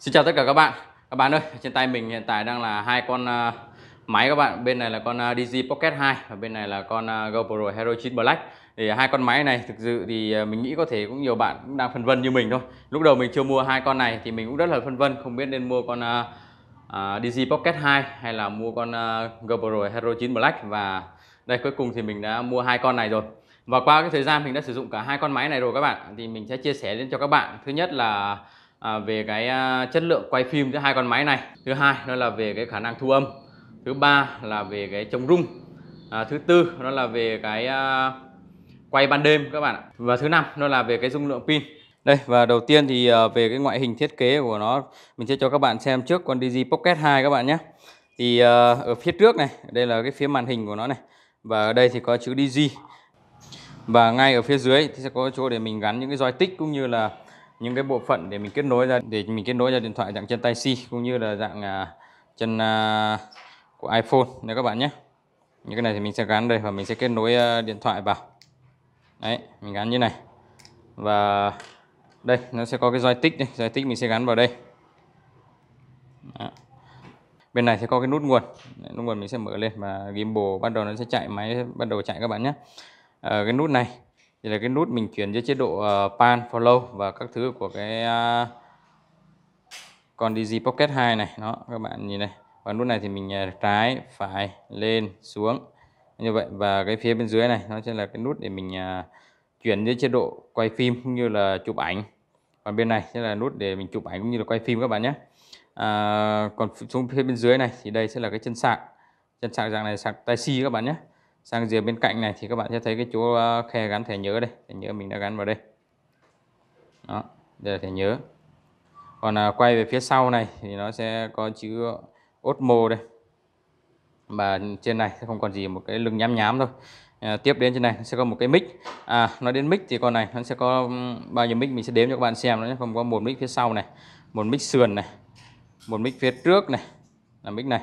Xin chào tất cả các bạn Các bạn ơi, trên tay mình hiện tại đang là hai con uh, máy các bạn Bên này là con uh, à, DJI Pocket 2 và bên này là con uh, GoPro Hero 9 Black Thì hai con máy này thực sự thì mình nghĩ có thể cũng nhiều bạn cũng đang phân vân như mình thôi Lúc đầu mình chưa mua hai con này thì mình cũng rất là phân vân Không biết nên mua con uh, DJI Pocket 2 hay là mua con uh, GoPro Hero 9 Black Và đây cuối cùng thì mình đã mua hai con này rồi và qua cái thời gian mình đã sử dụng cả hai con máy này rồi các bạn thì mình sẽ chia sẻ lên cho các bạn thứ nhất là à, về cái à, chất lượng quay phim giữa hai con máy này thứ hai đó là về cái khả năng thu âm thứ ba là về cái chống rung à, thứ tư đó là về cái à, quay ban đêm các bạn ạ và thứ năm đó là về cái dung lượng pin đây và đầu tiên thì à, về cái ngoại hình thiết kế của nó mình sẽ cho các bạn xem trước con DJ Pocket 2 các bạn nhé thì à, ở phía trước này đây là cái phía màn hình của nó này và ở đây thì có chữ DJ và ngay ở phía dưới thì sẽ có chỗ để mình gắn những cái joystick cũng như là những cái bộ phận để mình kết nối ra để mình kết nối ra điện thoại dạng chân tay C cũng như là dạng à, chân à, của iPhone nha các bạn nhé những cái này thì mình sẽ gắn đây và mình sẽ kết nối à, điện thoại vào đấy mình gắn như này và đây nó sẽ có cái joystick đây joystick mình sẽ gắn vào đây Đó. bên này sẽ có cái nút nguồn nút nguồn mình sẽ mở lên và gimbal bắt đầu nó sẽ chạy máy bắt đầu chạy các bạn nhé à, cái nút này đây là cái nút mình chuyển dưới chế độ uh, pan follow và các thứ của cái uh, con DJ Pocket 2 này nó các bạn nhìn này và nút này thì mình uh, trái phải lên xuống như vậy và cái phía bên dưới này nó sẽ là cái nút để mình uh, chuyển dưới chế độ quay phim cũng như là chụp ảnh còn bên này sẽ là nút để mình chụp ảnh cũng như là quay phim các bạn nhé à, còn xuống phía bên dưới này thì đây sẽ là cái chân sạc chân sạc dạng này sạc tai si các bạn nhé sang rìa bên cạnh này thì các bạn sẽ thấy cái chỗ ờ, khe gắn thẻ nhớ đây thẻ nhớ mình đã gắn vào đây đó đây là thẻ nhớ còn à, quay về phía sau này thì nó sẽ có chữ Osmo đây và trên này sẽ không còn gì một cái lưng nhám nhám thôi à, tiếp đến trên này sẽ có một cái mic à nói đến mic thì con này nó sẽ có bao nhiêu mic mình sẽ đếm cho các bạn xem nó nhé không có một mic phía sau này một mic sườn này một mic phía trước này là mic này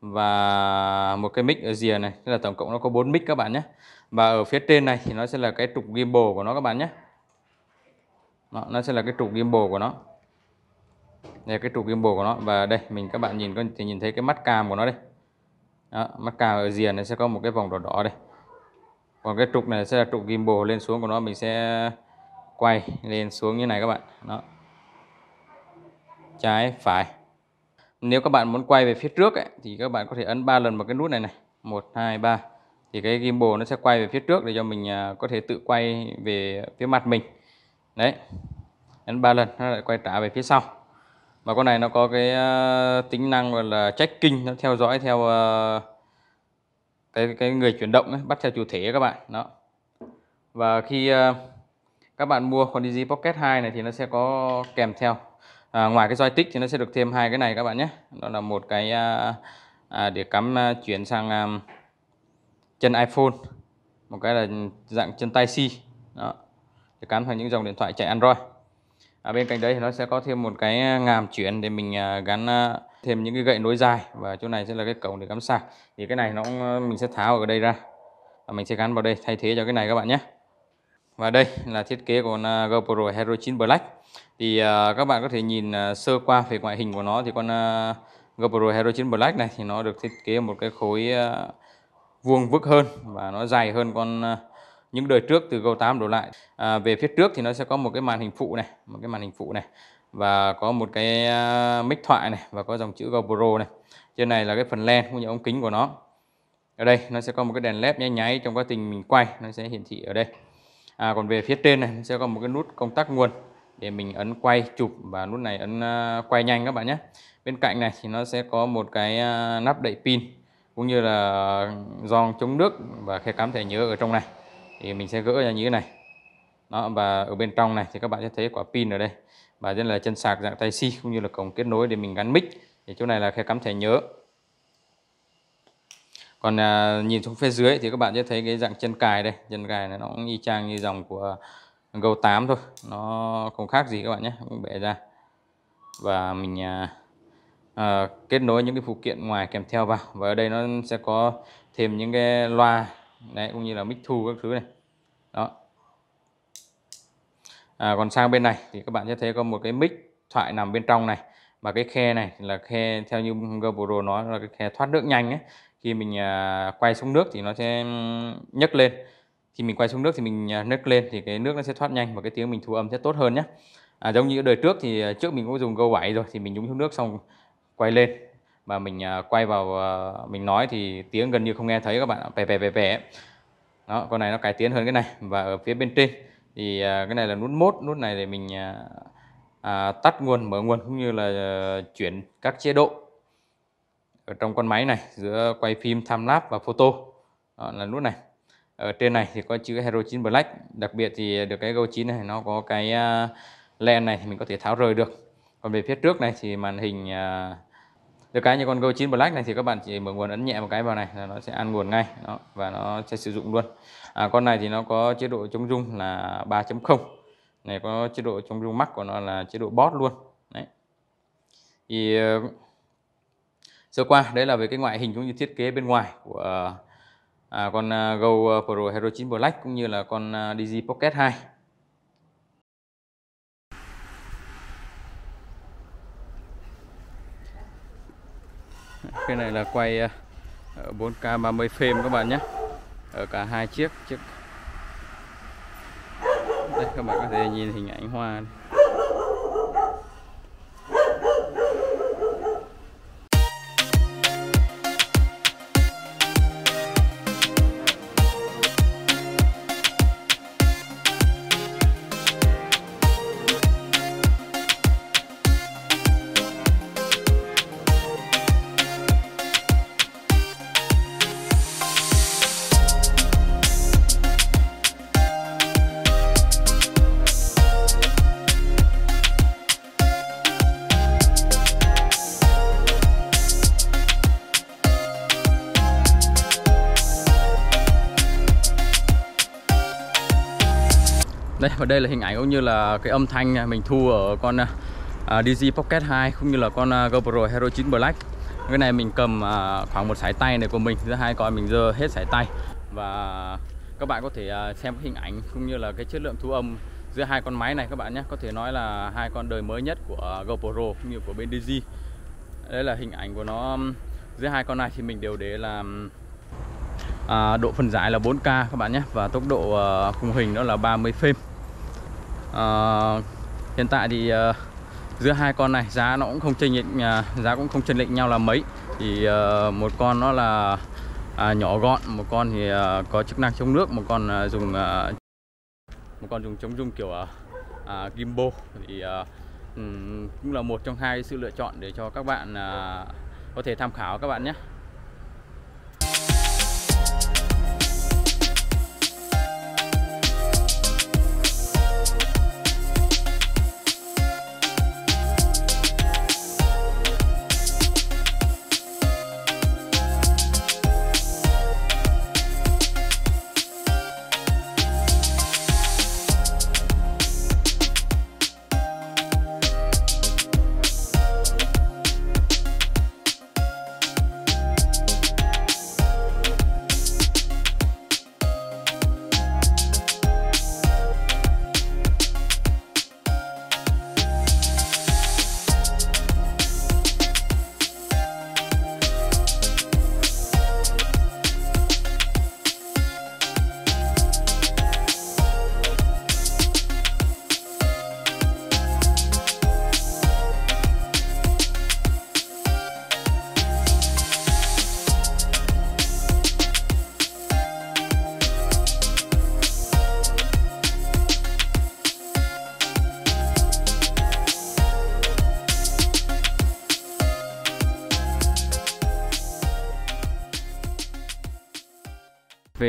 và một cái mic ở rìa này tức là tổng cộng nó có 4 mic các bạn nhé và ở phía trên này thì nó sẽ là cái trục gimbal của nó các bạn nhé đó, nó sẽ là cái trục gimbal của nó đây là cái trục gimbal của nó và đây mình các bạn nhìn có thể nhìn thấy cái mắt cam của nó đây đó, mắt cam ở rìa này sẽ có một cái vòng đỏ đỏ đây còn cái trục này sẽ là trục gimbal lên xuống của nó mình sẽ quay lên xuống như này các bạn đó trái phải nếu các bạn muốn quay về phía trước ấy, thì các bạn có thể ấn 3 lần vào cái nút này này 1 2 3 thì cái gimbal nó sẽ quay về phía trước để cho mình à, có thể tự quay về phía mặt mình đấy ấn 3 lần nó lại quay trả về phía sau và con này nó có cái à, tính năng gọi là tracking nó theo dõi theo à, cái cái người chuyển động ấy, bắt theo chủ thể các bạn đó và khi các bạn mua con Digi Pocket 2 này thì nó sẽ có kèm theo à, ngoài cái joystick thì nó sẽ được thêm hai cái này các bạn nhé đó là một cái à, à, để cắm à, chuyển sang à, chân iPhone một cái là dạng chân Type C đó để cắm thành những dòng điện thoại chạy Android à, bên cạnh đấy thì nó sẽ có thêm một cái à, ngàm chuyển để mình à, gắn à, thêm những cái gậy nối dài và chỗ này sẽ là cái cổng để cắm sạc thì cái này nó cũng, à, mình sẽ tháo ở đây ra và mình sẽ gắn vào đây thay thế cho cái này các bạn nhé và đây là thiết kế của à, GoPro Hero 9 Black thì uh, các bạn có thể nhìn uh, sơ qua về ngoại hình của nó thì con uh, GoPro Hero 9 Black này thì nó được thiết kế một cái khối uh, vuông vức hơn và nó dài hơn con uh, những đời trước từ Go 8 đổ lại à, về phía trước thì nó sẽ có một cái màn hình phụ này một cái màn hình phụ này và có một cái uh, mic thoại này và có dòng chữ GoPro này trên này là cái phần len cũng như ống kính của nó ở đây nó sẽ có một cái đèn led nháy nháy trong quá trình mình quay nó sẽ hiển thị ở đây à, còn về phía trên này nó sẽ có một cái nút công tắc nguồn để mình ấn quay chụp và nút này ấn ờ, quay nhanh các bạn nhé bên cạnh này thì nó sẽ có một cái ờ, nắp đậy pin cũng như là giòn chống nước và khe cắm thẻ nhớ ở trong này thì mình sẽ gỡ ra như thế này đó và ở bên trong này thì các bạn sẽ thấy quả pin ở đây và đây là chân sạc dạng Type C cũng như là cổng kết nối để mình gắn mic thì chỗ này là khe cắm thẻ nhớ còn à, nhìn xuống phía dưới thì các bạn sẽ thấy cái dạng chân cài đây chân cài này nó cũng y chang như dòng của gâu 8 thôi nó không khác gì các bạn nhé bẻ ra và mình à, à, kết nối những cái phụ kiện ngoài kèm theo vào và ở đây nó sẽ có thêm những cái loa đấy cũng như là mic thu các thứ này đó à, còn sang bên này thì các bạn sẽ thấy có một cái mic thoại nằm bên trong này và cái khe này là khe theo như GoPro nói là cái khe thoát nước nhanh ấy khi mình à, quay xuống nước thì nó sẽ nhấc lên thì mình quay xuống nước thì mình à, nấc lên thì cái nước nó sẽ thoát nhanh và cái tiếng mình thu âm sẽ tốt hơn nhé à, giống như đời trước thì à, trước mình cũng dùng câu bảy rồi thì mình nhúng xuống nước xong quay lên và mình à, quay vào mình nói thì tiếng gần như không nghe thấy các bạn pè pè pè pè đó con này nó cải tiến hơn cái này và ở phía bên trên thì cái này là nút mốt nút này để mình à, tắt nguồn mở nguồn cũng như là chuyển các chế độ ở trong con máy này giữa quay phim tham lapse và photo đó là nút này ở trên này thì có chữ Hero 9 Black đặc biệt thì được cái Go 9 này nó có cái à, len này thì mình có thể tháo rời được còn về phía trước này thì màn hình à, được cái như con Go 9 Black này thì các bạn chỉ mở nguồn ấn nhẹ một cái vào này là nó sẽ ăn nguồn ngay đó, và nó sẽ sử dụng luôn à, con này thì nó có chế độ chống rung là 3.0 này có chế độ chống rung max của nó là chế độ bot luôn đấy thì ờ, sơ qua đấy là về cái ngoại hình cũng như thiết kế bên ngoài của uh, à, con à, Go à, Pro Hero 9 Black cũng như là con à, DG Pocket 2. Cái này là quay 4K 30 frame các bạn nhé. Ở cả hai chiếc chiếc Đây các bạn có thể nhìn hình ảnh hoa này. và đây là hình ảnh cũng như là cái âm thanh mình thu ở con uh, à, DJI Pocket 2 cũng như là con uh, GoPro Hero 9 Black cái này mình cầm uh, khoảng một sải tay này của mình giữa hai con mình dơ hết sải tay và các bạn có thể uh, xem hình ảnh cũng như là cái chất lượng thu âm giữa hai con máy này các bạn nhé có thể nói là hai con đời mới nhất của GoPro cũng như của bên DJ đây là hình ảnh của nó um, giữa hai con này thì mình đều để là um, à, độ phân giải là 4K các bạn nhé và tốc độ à, khung hình đó là 30 frame à, hiện tại thì à, giữa hai con này giá nó cũng không chênh lệch à, giá cũng không chênh lệch nhau là mấy thì à, một con nó là à, nhỏ gọn một con thì à, có chức năng chống nước một con à, dùng à, một con dùng chống rung kiểu à, à, gimbo thì à, cũng là một trong hai sự lựa chọn để cho các bạn à, có thể tham khảo các bạn nhé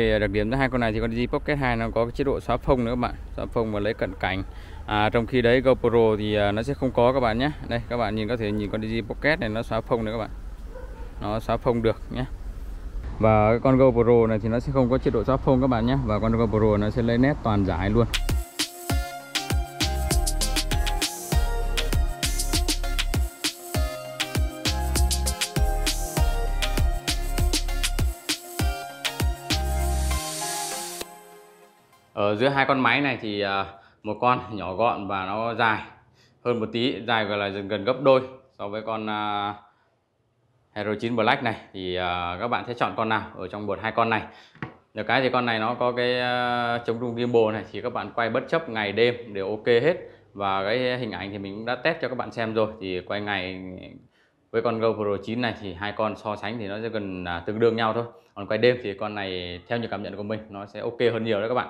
về đặc điểm thứ hai con này thì con DJI Pocket 2 nó có cái chế độ xóa phông nữa các bạn xóa phông và lấy cận cảnh à, trong khi đấy GoPro thì à, nó sẽ không có các bạn nhé đây các bạn nhìn có thể nhìn con DJI Pocket này nó xóa phông nữa các bạn nó xóa phông được nhé và con GoPro này thì nó sẽ không có chế độ xóa phông các bạn nhé và con GoPro nó sẽ lấy nét toàn giải luôn ở giữa hai con máy này thì à, một con nhỏ gọn và nó dài hơn một tí dài gọi là gần gấp đôi so với con à, Hero 9 Black này thì à, các bạn sẽ chọn con nào ở trong một hai con này được cái thì con này nó có cái chống rung gimbal này thì các bạn quay bất chấp ngày đêm đều ok hết và cái hình ảnh thì mình cũng đã test cho các bạn xem rồi thì quay ngày với con GoPro 9 này thì hai con so sánh thì nó sẽ gần tương đương nhau thôi còn quay đêm thì con này theo như cảm nhận của mình nó sẽ ok hơn nhiều đấy các bạn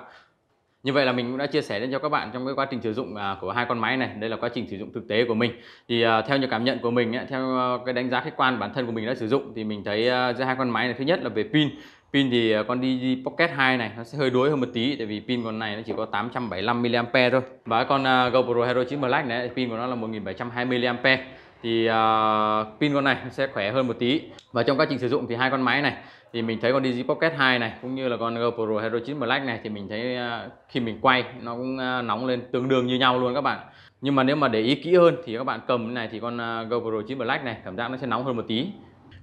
như vậy là mình cũng đã chia sẻ đến cho các bạn trong cái quá trình sử dụng à, của hai con máy này đây là quá trình sử dụng thực tế của mình thì à, theo những cảm nhận của mình theo à, cái đánh giá khách quan bản thân của mình đã sử dụng thì mình thấy giữa hai con máy này thứ nhất là về pin pin thì con DG Pocket 2 này nó sẽ hơi đuối hơn một tí tại vì pin con này nó chỉ có 875 mAh thôi và con GoPro Hero 9 Black này pin của nó là 1720 mAh thì uh, pin con này sẽ khỏe hơn một tí và trong quá trình sử dụng thì hai con máy này thì mình thấy con DJI Pocket 2 này cũng như là con GoPro Hero 9 Black này thì mình thấy à, khi mình quay nó cũng à, nóng lên tương đương như nhau luôn các bạn nhưng mà nếu mà để ý kỹ hơn thì các bạn cầm cái này thì con à, GoPro 9 Black này cảm giác nó sẽ nóng hơn một tí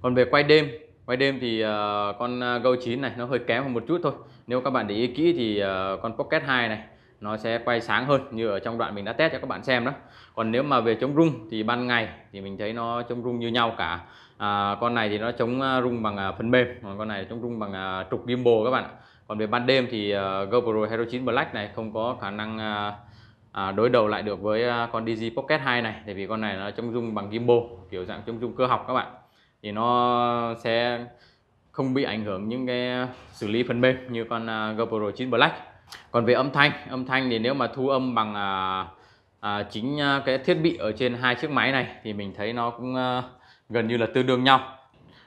còn về quay đêm quay đêm thì con Go 9 này nó hơi kém hơn một chút thôi nếu các bạn để ý kỹ thì con Pocket 2 này nó sẽ quay sáng hơn như ở trong đoạn mình đã test cho các bạn xem đó còn nếu mà về chống rung thì ban ngày thì mình thấy nó chống rung như nhau cả à, con này thì nó chống à, rung bằng à, phần mềm còn con này chống rung bằng à, trục gimbal các bạn ạ còn về ban đêm thì GoPro Hero 9 Black này không có khả năng à, đối đầu lại được với con Digi Pocket 2 này tại vì con này nó chống rung bằng gimbal kiểu dạng chống rung cơ học các bạn thì nó sẽ không bị ảnh hưởng những cái xử lý phần mềm như con GoPro 9 Black còn về âm thanh âm thanh thì nếu mà thu âm bằng à, à, chính cái thiết bị ở trên hai chiếc máy này thì mình thấy nó cũng à, gần như là tương đương nhau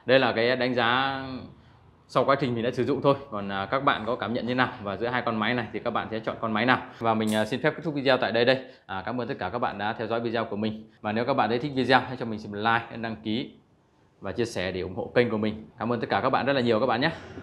đây là cái đánh giá sau quá trình mình đã sử dụng thôi còn à, các bạn có cảm nhận như nào và giữa hai con máy này thì các bạn sẽ chọn con máy nào và mình à, xin phép kết thúc video tại đây đây à, cảm ơn tất cả các bạn đã theo dõi video của mình và nếu các bạn thấy thích video hãy cho mình xin like đăng ký và chia sẻ để ủng hộ kênh của mình cảm ơn tất cả các bạn rất là nhiều các bạn nhé